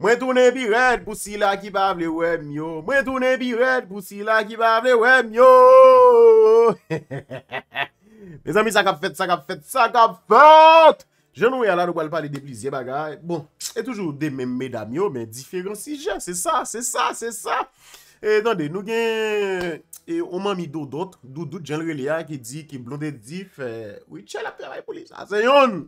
Mwen toune pi red pou sila ki pavle wèm yo. Mwen toune pi red pou sila ki pavle wèm yo. Me zami sakap fet, sakap fet, sakap fet. Gen nou yala nou kwal pale de plizye bagay. Bon, e toujou de men meda myo, men diferansi jè. Se sa, se sa, se sa. E tande, nou gen, e oman mi do dot, do dot jen relia ki di, ki blon de dif. Ou i tche la pya vay pou li sa. Se yon,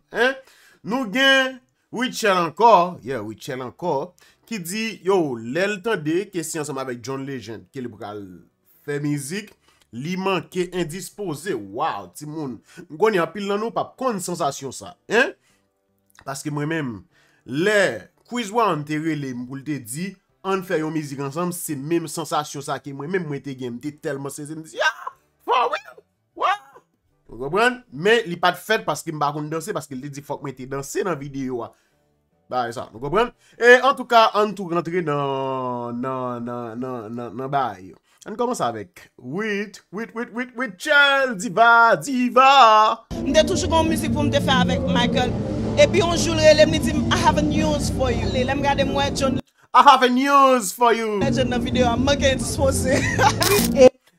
nou gen, se yon. Oui tchèl ankor, yeah, oui tchèl ankor, ki di, yo, lè l'tan bè, kè si ansam avèk John Legend, ki li pou kal fè mizik, li man kè indispozè, waw, ti moun, gwen yon pil nan nou pap, kon sensasyon sa, hein? Paske mwen mèm, lè, kouizwa an teri lè, mwoul te di, an fè yon mizik ansam, se mèm sensasyon sa ki mwen, mwen mwen te gen, te telman se se, mwen di, yaa! Ah! Nw go pren? Me li pat fed paske m bakoun danse paske li di fok mwen te danse nan video wa Ba e sa, nw go pren? E an touka, an touka, an touka nan, nan, nan, nan, nan, nan ba e yo An koman sa avek Wit, wit, wit, wit, wit, chan Diva, diva M de tou chokon m mizik pou m de fè avek Michael E pi an joulre, lem ni di I have a news for you Lem gade m wè joun I have a news for you M gen dispo se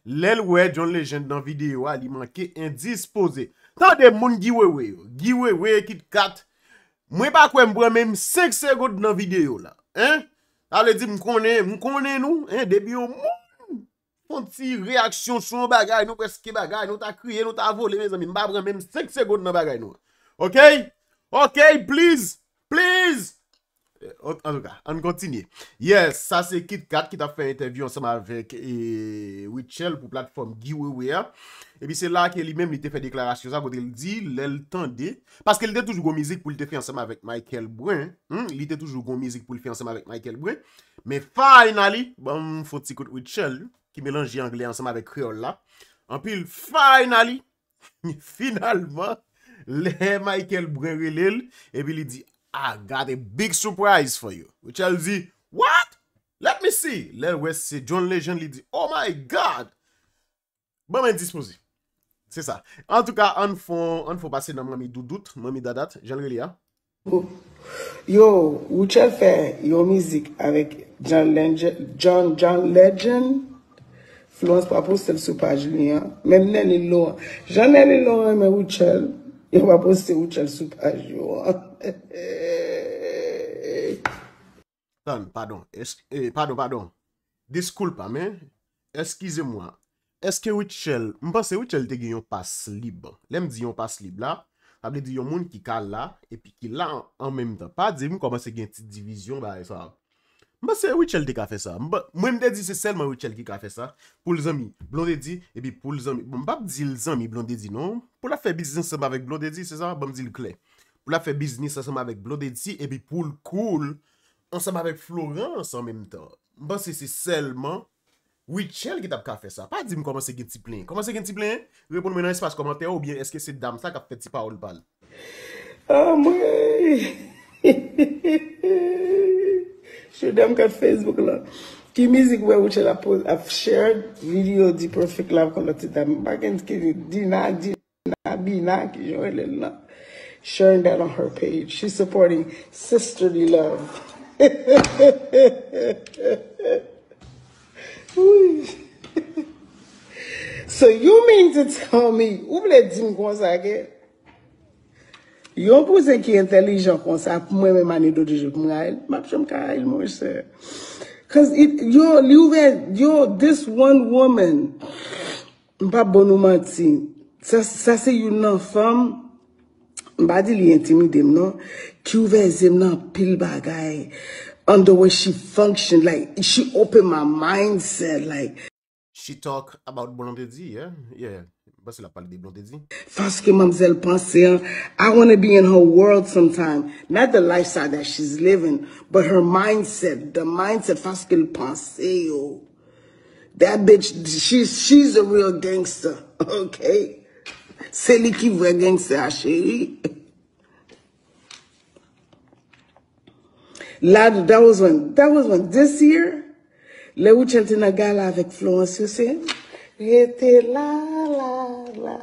Lèl wè John Legend nan videyo a li manke indispoze Tan de moun gi wè wè yo Gi wè wè Kit Kat Mwen pa kwen mbwè mè mseksè gòd nan videyo la Ha le di mkone mkone nou Debi yo mou Moun ti reaksyon sou bagay nou Pweske bagay nou Ta kriye nou ta avole Mbwè mbwè mseksè gòd nan bagay nou Ok Ok please Please Eh, en tout cas, an kontinye. Yes, sa se Kit Kat ki ta fe interview ansem avèk Weechel eh, pou platform G-Ware. Ebi se la ki li mèm li te fe deklarasyon sa. Vot il di lèl tende. Paske li te toujou gò mizik pou li te fe ansem avèk Michael Brin. Li te toujou gò mizik pou li fe ansem avèk Michael Brin. Me finally, bon, fòt si kout Weechel ki mélange yang lè ansem avèk Creole la. Anpil finally, finalman, le Michael Brin relèl. Ebi li di I got a big surprise for you. Wichel zi, what? Let me see. Lè wè se John Legend li di, oh my God. Bè bon, mè disposi. Se sa. An tou ka, an fò, an fò basè nan mè mi doudout, mè mi dadat. Jan Relia. Oh. Yo, Wichel fè yo mizik avèk John Legend. Flouans pa postè l sou page li ya. Mè mè ni lò. Jan lè ni lò mè Wichel. Yo pa postè Wichel sou page yo a. Ehehehe Son, eh, pardon Pardon, pardon Disculpa men Eskize mwa Eske wichel Mba se wichel te gen yon paslib Lem di yon paslib la Fabli di yon moun ki kal la E pi ki la an memta Pa di mwen komanse gen tit division Mba se wichel te ka fe sa Mwen mde di se selman wichel ki ka fe sa Poul zanmi Blondedi E bi pou bon, l zanmi Mba mdi l zanmi blondedi non Pou la fe bizinsan mba vek blondedi se sa Mba bon, mdi l kle Ou la fè biznis ansèm avèk Blo Déti, epi Poul Koul, ansèm avèk Florence an mèm tan. Mba se se selman, wè chèl ki tap ka fè sa? Pa di m komanse gen ti plèn? Komanse gen ti plèn? Repon mè nan espas komante ou bien eske se dam sa kap pè ti pa ou l'pal? A mwen! Se dem kat Facebook la. Ki mizik wè wè chèl apos, ap share video di Profit Love kon lò ti dam. Baken ki di nan, di nan, bi nan ki jò lè nan. sharing that on her page. She's supporting sisterly love. so you mean to tell me, ou ble di m kon sa ke? Yon pou se ki entelijan kon sa, pou mwen men mani do di jok mga el, map jom ka el mwen se. Cause it, yo, liwe, yo, this one woman, mpa bonouman mati. sa, sa se yon nan fam, Badi li intimide m nan. Kyouve zem nan pil bagay. On the way she functioned. Like, she opened my mindset. Like, she talk about Blondedi, yeah? Yeah. Bas la pali de Blondedi. Faske mamzel panse I want to be in her world sometime. Not the lifestyle that she's living. But her mindset. The mindset faske l panse yo. That bitch, she's, she's a real gangster. Okay? Sè li ki vwen genk se a chèri. Lad, that was one. That was one. This year, le wè chèl te nagala avèk Florence, yose. Yè te la la la.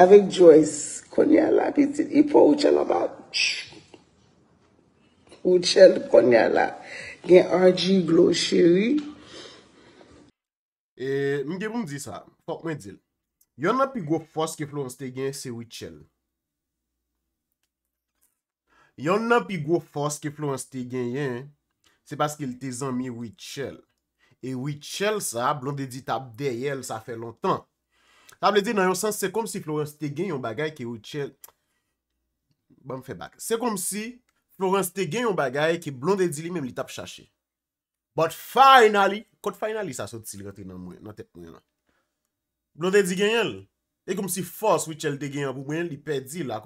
Avèk Joyce, konya la. Pè ti, ipo wè chèl an apat. Wè chèl konya la. Genk RG Glow chèri. E, mge bon di sa, fòk mwen di lè. Yon nan pi gwo fos ki Florence Tegayen, se Ouichel. Yon nan pi gwo fos ki Florence Tegayen, se paske li te zanmi Ouichel. E Ouichel sa, blondedi tap deyel, sa fe lontan. Sa ap li dey nan yon sens, se kom si Florence Tegayen yon bagay ki Ouichel. Ba m fe bak. Se kom si Florence Tegayen yon bagay ki blondedi li menm li tap chache. But finally, kote finally sa sot si li gante nan mwen, nan tep mwen nan. Blonde di gen yel. E kom si fos wichel te gen yel pou mwen, li pe di la.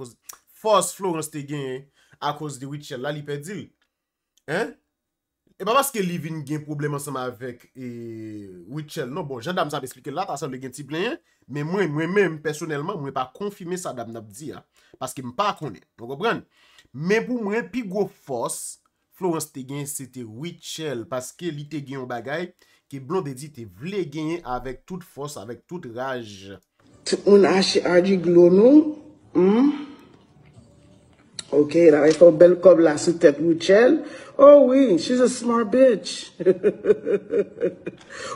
Fos Florence te gen a kouz di wichel la, li pe di. E pa paske Livin gen probleman seman avek wichel. E, non, bon, jan dam sa pe esplike la, tasan le gen ti plen. Men mwen, mwen men, personelman, mwen pa konfime sa dam nap di ya. Paske mwen pa akone. Don gobran. Men pou mwen, pi gwo fos Florence te gen, se te wichel. Paske li te gen yon bagay. Ki blon de di te vle genye avèk tout fòs, avèk tout ràj. Tè moun a chè a di glonou. Hmm? Ok, la vè fò bel kob la sou tèt Wichelle. Oh oui, she's a smart bitch.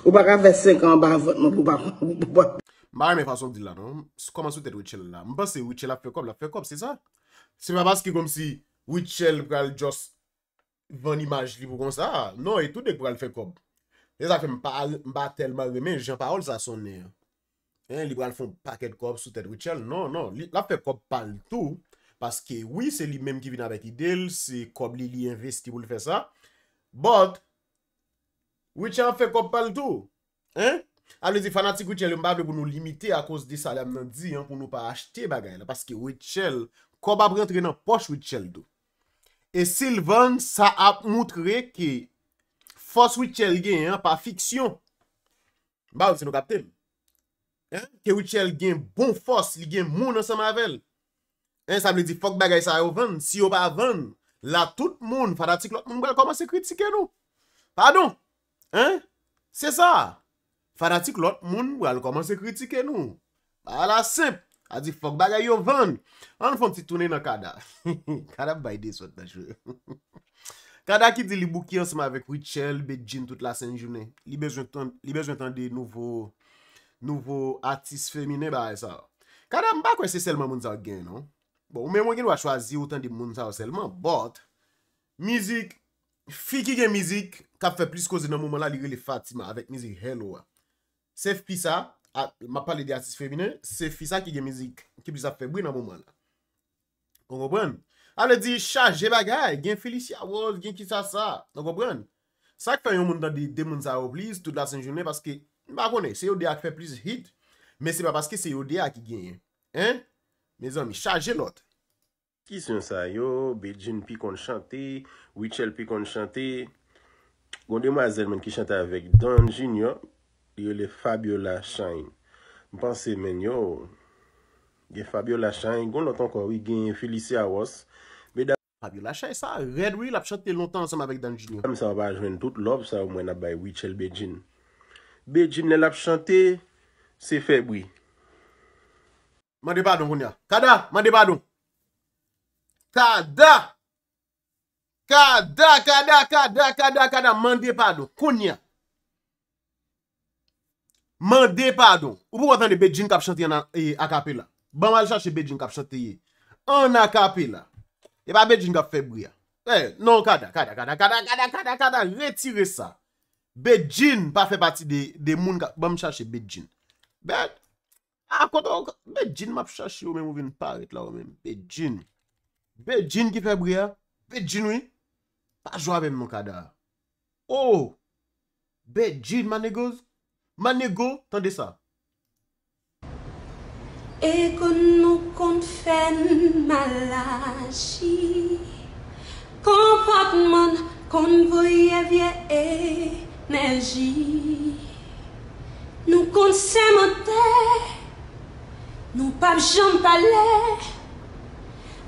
Ou baka vè sèk an, ba vòtman ou baka vòtman. Ma yè mè fason di la, non? Koman sou tèt Wichelle la? Mwen pa se Wichelle la fè kob, la fè kob, se sa? Se mè bas ki kom si Wichelle vè al jòs bon imaj li pou kon sa. Non, e tout de kwa al fè kob. E za fe mpa al mba telman remen, jen pa ol sa sonnen. E, li gran foun paket kob sou tèd wichel. Non, non, la fe kob pal tou. Paske, oui, se li menm ki vin avèk idèl, se kob li li investi pou li fè sa. But, wichel fe kob pal tou. Able di fanatik wichel mba vè pou nou limite a kos di salèm nan di pou nou pa achte bagay la. Paske, wichel, kob ap rentre nan poch wichel do. E Silvan sa ap moutre ki... Fos wichel gen, an, pa fiksyon. Ba ou se nou kapten? An, ke wichel gen bon fos, li gen moun an sa mavel. An, sa mle di fok bagay sa yo vand, si yo pa vand, la tout moun fadati klot moun wèl koman se kritike nou. Fadou, an, se sa, fadati klot moun wèl koman se kritike nou. A la sep, a di fok bagay yo vand, an fom ti tune nan kada. Kada bay de sot pa jwe. Kada ki di li bukye anseman avek Richelle, bejine tout la Saint-Germain, li bejwen tan de nouvo artiste femine ba e sa. Kada mba kwen se selman moun sa ou gen, no? Bon, ou men mwen gen wach wazi outan de moun sa ou selman, but, mizik, fi ki gen mizik, kap fe plis koze nan moun la li gri le Fatima avek mizik hel ou a. Sef pisa, ma pale de artiste femine, sef pisa ki gen mizik, ki plis ap febri nan moun la. On go ben? On go ben? Alè di chaje bagay, gen Felicia World, gen ki sa sa, nan kon pren? Sa kwa yon moun dan di Demons Are Oblige, tout la sè njounè, paske, mwa konè, se yon dey ak fè plis hit, mè se pa paske se yon dey ak genye. Hè? Ne zon, mi chaje not. Ki sè yon sa yo, Beijing Picon Chante, Weechel Picon Chante, gondè mwa zèl men ki chante avèk Don Junior, yo le Fabiola Shine. Bansè men yo, yo. Ge Fabio Lachan, yon lontan kon wè gen Felicia Wos. Be da Fabio Lachan, yon sa red wè, l ap chante lontan ansanm avèk dan jini. Sa wè sa wè ajwen tout lop sa wè mwen abay wè chel bejine. Bejine l ap chante, se feb wè. Mande padon koun ya. Kada, mande padon. Kada. Kada, kada, kada, kada, kada, kada, mande padon. Koun ya. Mande padon. Wè pou wè tan de bejine l ap chante yon akapè e, la. Ba mal chache bejjin kap chanteye. An akapi la. E pa bejjin kap febriya. E, non kada. Kada. Kada. Retire sa. Bejjin pa fe pati de moun. Ba m chache bejjin. Bej. Akoto. Bejjin map chache yo men mou ven paret la yo men. Bejjin. Bejjin ki febriya. Bejjin we. Pa jwa ve mwen kada. Oh. Bejjin man negoz. Man nego. Tande sa. E kon nou kon fèn mal aji. Kon patman kon voye vie enerji. Nou kon seme te. Nou pap jom pale.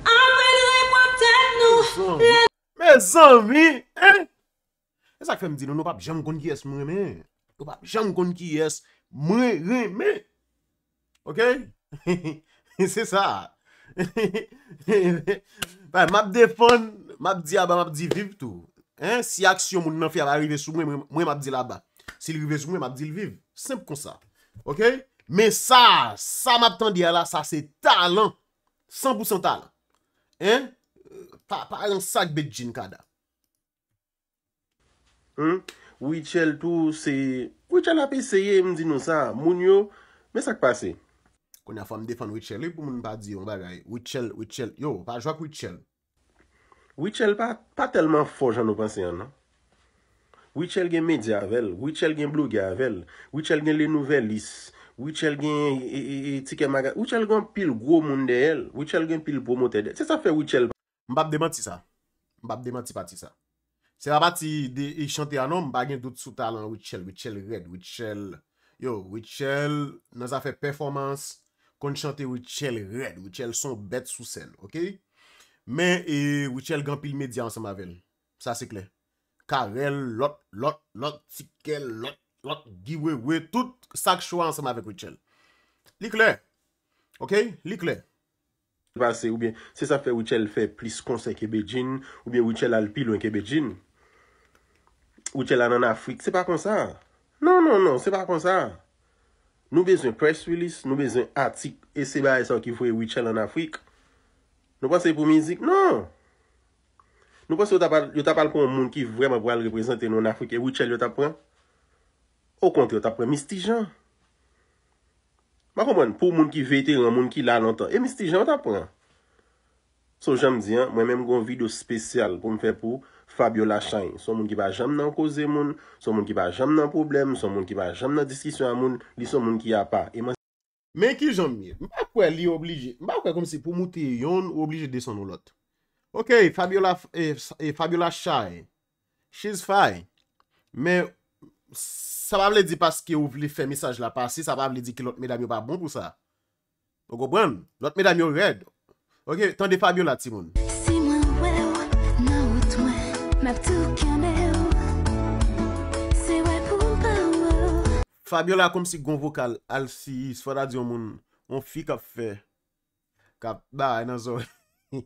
Ampe nou e po ap ten nou. Me zan mi. Me zan mi. E sa kwen mdi nou nou pap jom kon ki es mwe mi. Nou pap jom kon ki es mwe mi. Ok? He he he, se sa He he he Mabde fon, mabdi aba, mabdi viv tou Si aksyon moun nan fye Ava rive sou mwen, mwen mabdi laba Si rive sou mwen, mabdi lviv Semp kon sa, ok Men sa, sa mabdan di ala Sa se talan, 100% talan Hein Paralensak bedjin kada Ou itchel tou se Ou itchel api seye mdino sa Moun yo, men sak pase Kon a fom defon Wechelle, le pou moun pa di yon bagay. Wechelle, Wechelle, yo, pa jwa k Wechelle. Wechelle pa, pa telman foj an nou panse yon nan. Wechelle gen media avel, Wechelle gen blog ya avel, Wechelle gen le nouvelis, Wechelle gen e, e, e, e, tike magas. Wechelle gen pil gro moun de el, Wechelle gen pil bro motè de el. Se sa fe Wechelle? Mbap demati sa, mbap demati pati sa. Se va pati de, e chante anon, mbap gen dout sou talan Wechelle, Wechelle red, Wechelle. Yo, Wechelle, nan sa fe performans. kon chante Wichelle red, Wichelle son bet sou sel, ok? Men, Wichelle gampil media an se ma vel, sa se kler. Karel, lot, lot, lot, sikel, lot, lot, giwewe, tout sak chwa an se ma vel Wichelle. Li kler, ok? Li kler. Se sa fe Wichelle fe plis konse kebejin, ou bien Wichelle al pilon kebejin, Wichelle an an Afrik, se pa konsa. Non, non, non, se pa konsa. Nou bezon pres relis, nou bezon atik, e seba e sa ou ki fwe WeChel an Afrik. Nou pas se pou mizik, nan. Nou pas se yo tapal pou moun ki vreman pou al reprezenten an Afrik e WeChel yo tapran. Ou konti yo tapran, misti jan. Ma kon man, pou moun ki veyteran, moun ki la lantan, e misti jan yo tapran. So jan m di, mwen menm goun video spesyal pou m fe pou... Fabiola Chay, son moun ki pa jam nan koze moun, son moun ki pa jam nan problem, son moun ki pa jam nan diskisyon an moun, li son moun ki ya pa e Men ki jom mi, mba kwe li oblije, mba kwe kom si pou mouti yon, oblije de son ou lot Ok, Fabiola e, e, Chay, she's fine, men sa pa vle di paske ou vle fe misaj la pasi, sa pa vle di ki lot me dam yo ba bon pou sa O gobran, lot me dam yo red, ok, tan de Fabiola ti moun Fabiola kom si gon vokal al si is fwa da di yon moun Moun fi ka fe Ka bay nan zon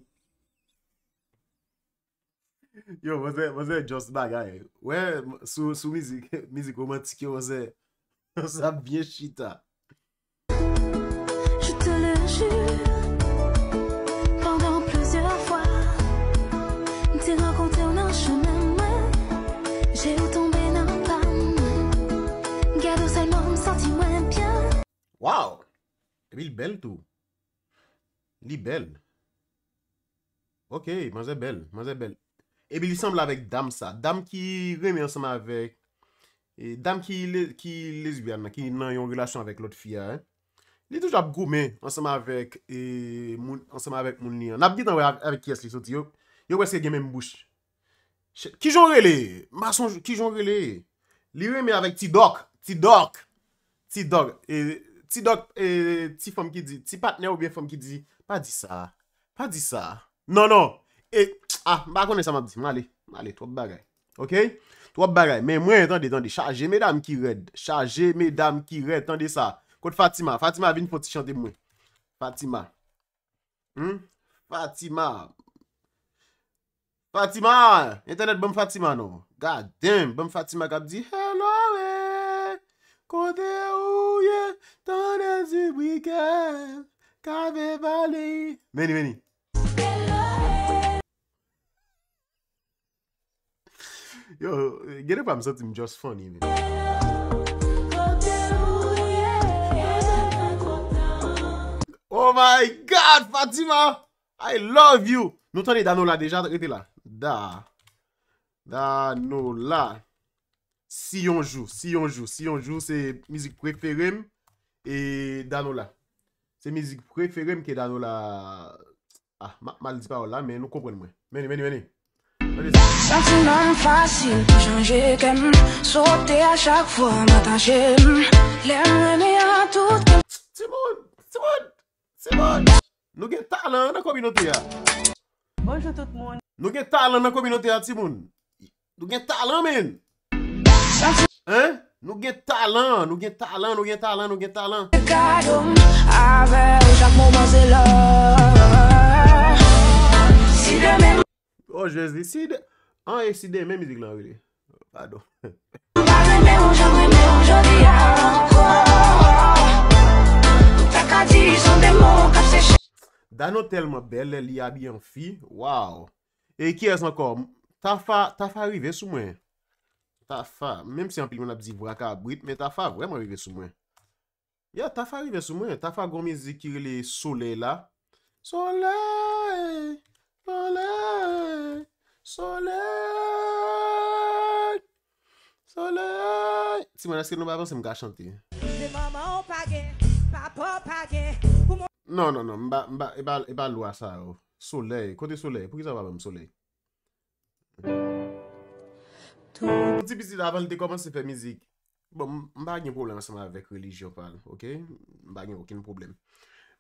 Yo vose, vose just bagay Wè, sou mizik, mizik ou matik yo vose Vose ap bien shit a Joutou le jout Waw, ebi li bel tou. Li bel. Ok, manje bel, manje bel. Ebi li sembl avèk dam sa. Dam ki remè anseman avèk. E dam ki lesbyan nan, ki nan yon relasyon avèk lot fia. Eh. Li touj ap goumè anseman e avèk moun ni. Nap ditan wè avèk kyes li soti yo. Yo wè se gen men mbouch. Ki jon rele? Mason, ki jon rele? Li remè avèk ti dok, ti dok. Ti dok, e... Ti dok, e, ti fòm ki di, ti patne ou bè fòm ki di, pa di sa, pa di sa, nono, non. e, a, ah, ba konè sa ma di, mwale, mwale, twab bagay, ok, twab bagay, mè mwen etan di etan di, chaje, mè dam ki red, chaje, mè dam ki red, etan di sa, kote Fatima, Fatima vin pou ti chante mwen, Fatima, hmm? Fatima, Fatima, internet bom Fatima non, god damn, bom Fatima kap di, hello, Kote ou ye, tanen zi wike, kave vale. Meni, meni. Yo, geni pa mse tim just funny mi. Oh my god, Fatima! I love you! No toni danola dejan, ete la. Da, danola. Si yonjou, si yonjou, si yonjou Se mizik preferem E danola Se mizik preferem ke danola Ah, mal di parola, men Nou kompren mwen, meni, meni, meni Sentiment fasil Pou chanje kem, sote a chak fwa Matan chem Lèm lèmè a tout kem Simon, Simon, Simon Nou gen talan na kombinote ya Bonjour tout moun Nou gen talan na kombinote ya, Simon Nou gen talan men Nougen talan, nougen talan, nougen talan, nougen talan Ojez oh, diside, anyez diside men mizik lan wile Dano telman bel, li yabi yon fi, waw E kyez ankom, tafa, tafa wive sou mwen ta fa mem se yon epi moun apzi vwa ka abwit men ta fa vwenman rive sou mwen yo ta fa rive sou mwen ta fa gomizik rile soulay la soulay soulay soulay soulay si mwen aske nou babon se m haga chanti le mama ou pa gen papa ou pa gen nononon m ba loa non, non, non, e e sa ou soulay, kote soulay pou ki sa wabam soulay solay Ti bisil avan l de koman se fè mizik Bon, m bagyen problem anseman avèk religyon pal Ok, m bagyen okyen problem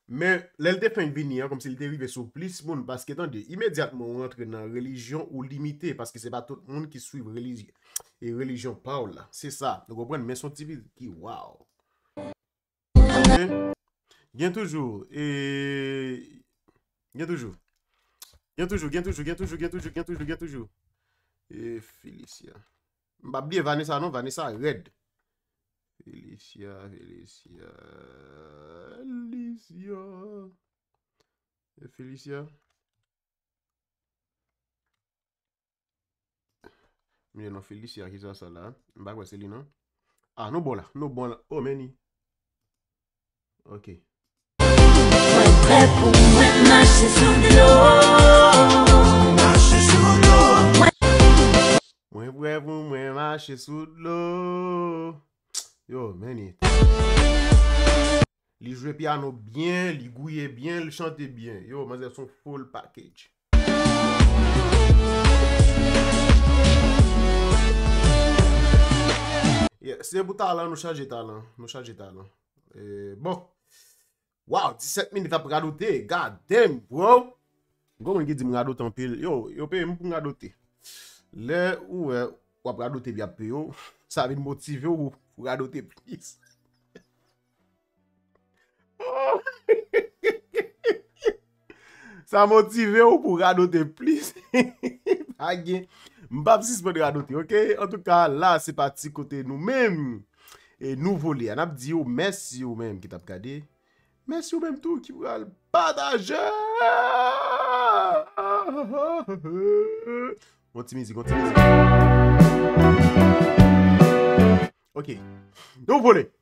Men, l el de fèm bini an Kom se l derive sou plis moun Baske tan de imediatman ou rentre nan religyon ou limité Paske se pa tout moun ki suivi religyon E religyon pal la, se sa Donk ou pren men son ti bisil ki wow Gyen toujou Gyen toujou Gyen toujou, gyen toujou, gyen toujou, gyen toujou Gyen toujou, gyen toujou E Felicia Mba bli e Vanessa anon, Vanessa a red Felicia, Felicia Felicia E Felicia Mye nan Felicia ki sa sa la Mba kwa seli nan A ah, nou bon la, nou bon la O oh, meni Ok Mwen pep ou mwen nashe sou di nou Mwen mwen mwen mwen mwen mwen mwen mwen mwen mwen mwen. Yo meni. Li jouye piano bien. Li guye bien. Li chante bien. Yo mwen se son full package. Se bouta lan nou chanje ta lan. Nou chanje ta lan. E, bon. Wow 17 minita pou gadote. God damn bro. Go mwen gidim gadote an pil. Yo yo peye mwen pou gadote. Le ou eh, wap rado te bya pe yo, sa vin motive yo pou rado te plis. Sa motive yo pou rado te plis. A gen, mbap si se mwen rado te, ok? En tout ka, la se pati kote nou menm e nouvo li. An ap di yo, mersi yo menm ki tap kade. Mersi yo menm tou ki wal pata jen. Mersi yo menm tou ki wal pata jen. continuez What's the y OK. Donc voilà.